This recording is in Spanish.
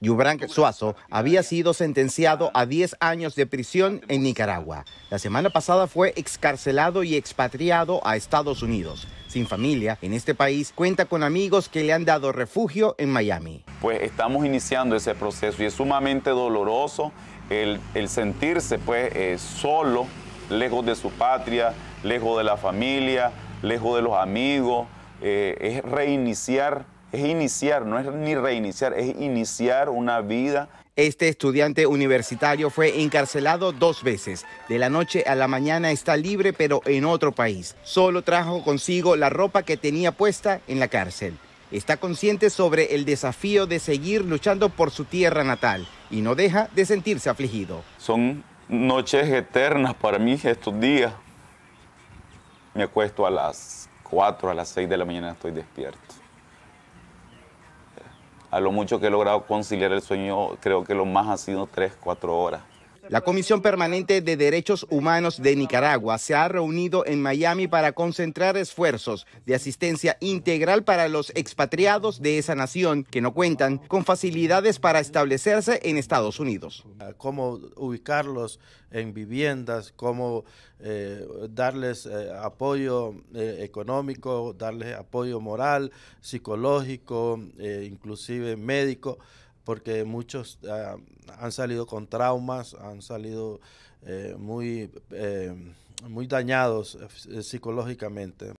Yubran Suazo había sido sentenciado a 10 años de prisión en Nicaragua. La semana pasada fue excarcelado y expatriado a Estados Unidos. Sin familia, en este país cuenta con amigos que le han dado refugio en Miami. Pues estamos iniciando ese proceso y es sumamente doloroso el, sentirse pues eh, solo, lejos de su patria, lejos de la familia, lejos de los amigos. Eh, es reiniciar es iniciar, no es ni reiniciar, es iniciar una vida. Este estudiante universitario fue encarcelado dos veces. De la noche a la mañana está libre, pero en otro país. Solo trajo consigo la ropa que tenía puesta en la cárcel. Está consciente sobre el desafío de seguir luchando por su tierra natal y no deja de sentirse afligido. Son noches eternas para mí estos días. Me acuesto a las 4, a las 6 de la mañana, estoy despierto a lo mucho que he logrado conciliar el sueño, creo que lo más ha sido tres, cuatro horas. La Comisión Permanente de Derechos Humanos de Nicaragua se ha reunido en Miami para concentrar esfuerzos de asistencia integral para los expatriados de esa nación que no cuentan con facilidades para establecerse en Estados Unidos. Cómo ubicarlos en viviendas, cómo eh, darles eh, apoyo eh, económico, darles apoyo moral, psicológico, inclusive médico porque muchos eh, han salido con traumas, han salido eh, muy, eh, muy dañados psicológicamente.